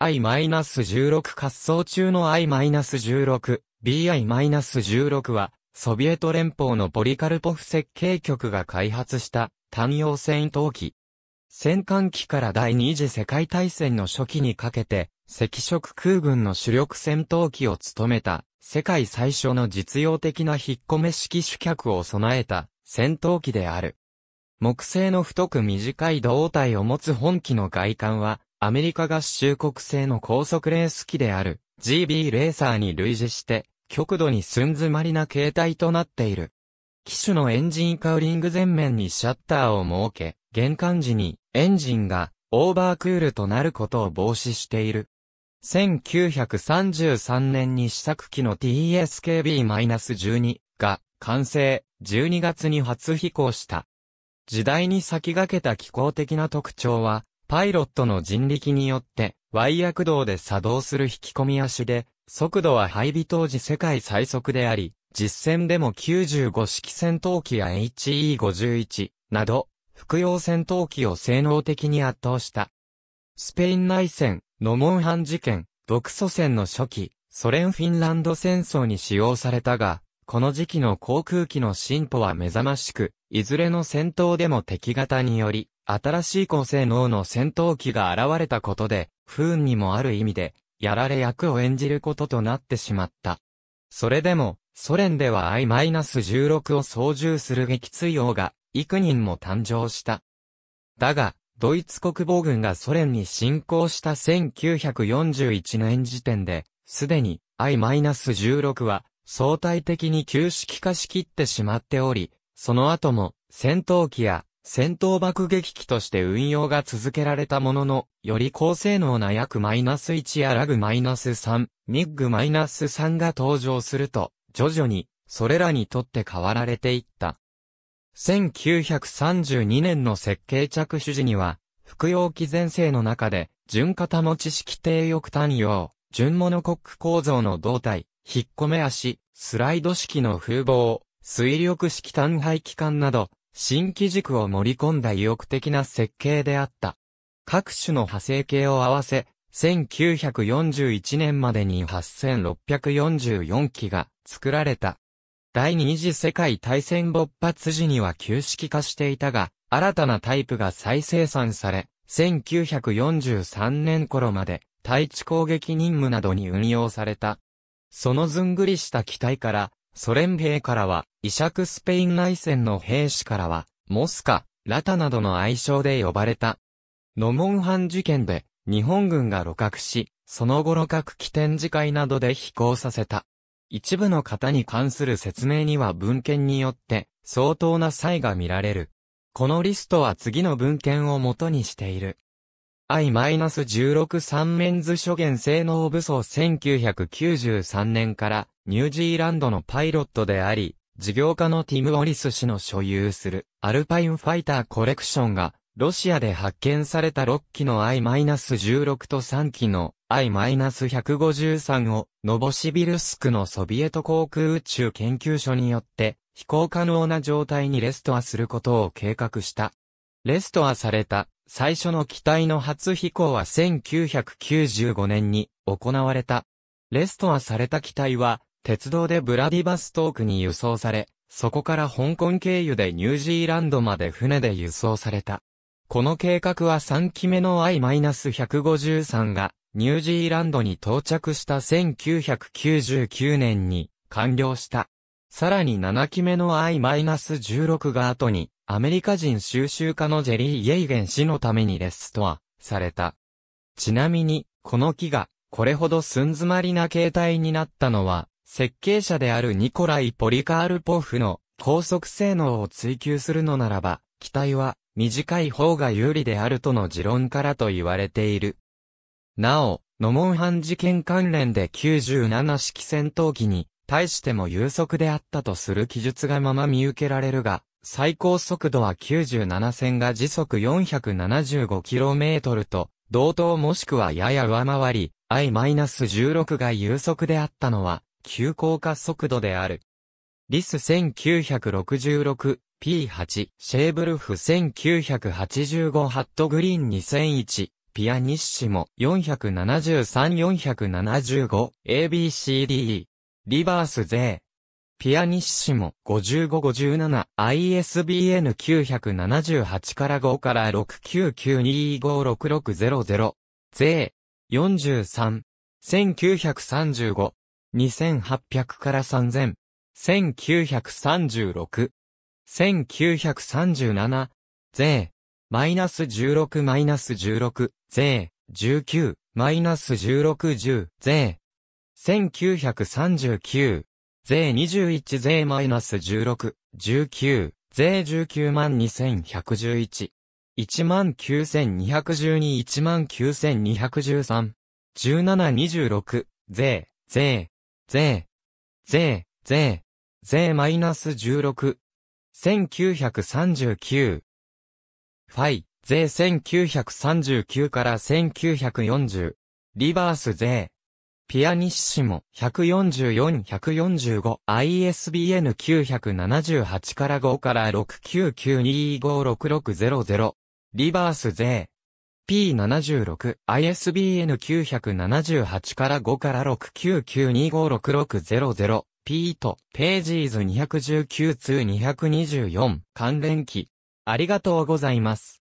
I-16 滑走中の I-16、BI-16 は、ソビエト連邦のポリカルポフ設計局が開発した単用戦闘機。戦艦機から第二次世界大戦の初期にかけて、赤色空軍の主力戦闘機を務めた、世界最初の実用的な引っ込め式主脚を備えた戦闘機である。木製の太く短い胴体を持つ本機の外観は、アメリカ合衆国製の高速レース機である GB レーサーに類似して、極度に寸詰まりな形態となっている。機種のエンジンカウリング前面にシャッターを設け、玄関時にエンジンがオーバークールとなることを防止している。1933年に試作機の t s k b 1 2が完成、12月に初飛行した。時代に先駆けた気候的な特徴は、パイロットの人力によって、Y 躍動で作動する引き込み足で、速度は配備当時世界最速であり、実戦でも95式戦闘機や HE51 など、複用戦闘機を性能的に圧倒した。スペイン内戦、ノモンハン事件、独ソ戦の初期、ソ連フィンランド戦争に使用されたが、この時期の航空機の進歩は目覚ましく、いずれの戦闘でも敵型により、新しい高性能の戦闘機が現れたことで、不運にもある意味で、やられ役を演じることとなってしまった。それでも、ソ連では I-16 を操縦する撃墜王が、幾人も誕生した。だが、ドイツ国防軍がソ連に侵攻した1941年時点で、すでに I-16 は相対的に旧式化しきってしまっており、その後も戦闘機や戦闘爆撃機として運用が続けられたものの、より高性能な約 -1 やラグ -3、ミッグ -3 が登場すると、徐々に、それらにとって変わられていった。1932年の設計着手時には、服用機前世の中で、純型持ち式低翼単葉、純モノコック構造の胴体、引っ込め足、スライド式の風防、水力式単排機関など、新機軸を盛り込んだ意欲的な設計であった。各種の派生形を合わせ、1941年までに8644機が作られた。第二次世界大戦勃発時には旧式化していたが、新たなタイプが再生産され、1943年頃まで対地攻撃任務などに運用された。そのずんぐりした機体からソ連兵からは、イシャクスペイン内戦の兵士からは、モスカ、ラタなどの愛称で呼ばれた。ノモンハン事件で、日本軍が露獲し、その後露獲機展示会などで飛行させた。一部の方に関する説明には文献によって、相当な差異が見られる。このリストは次の文献を元にしている。I-16 三面図諸元性能武装1993年からニュージーランドのパイロットであり、事業家のティム・オリス氏の所有するアルパインファイターコレクションがロシアで発見された6機の I-16 と3機の I-153 をノボシビルスクのソビエト航空宇宙研究所によって飛行可能な状態にレストアすることを計画した。レストアされた最初の機体の初飛行は1995年に行われた。レストアされた機体は、鉄道でブラディバストークに輸送され、そこから香港経由でニュージーランドまで船で輸送された。この計画は3期目の I-153 がニュージーランドに到着した1999年に完了した。さらに7期目の I-16 が後にアメリカ人収集家のジェリー・イェイゲン氏のためにレストアされた。ちなみに、この木が、これほど寸詰まりな形態になったのは、設計者であるニコライ・ポリカールポフの高速性能を追求するのならば、機体は短い方が有利であるとの持論からと言われている。なお、ノモンハン事件関連で97式戦闘機に対しても有速であったとする記述がまま見受けられるが、最高速度は97線が時速 475km と、同等もしくはやや上回り、I-16 が有速であったのは、急降下速度である。リス 1966P8、シェーブルフ1985ハットグリーン2001、ピアニッシモ473-475、ABCDE、リバース J、ピアニッシモ5557 ISBN 978から5から6 9 9 2 5 6 6 0 0税43 1935 2800から3000 1936 1937税マイナス16マイナス16税19マイナス1610税1939税21税マイナス16、19、税19万2111。19212、19213。1726、税、税、税、税、税、税マイナス16。1939。ファイ、税1939から1940。リバース税、ピアニッシモ144-145 ISBN 978から5から6992256600リバース税 P76 ISBN 978から5から6992566600 P とページーズ219 224関連記ありがとうございます。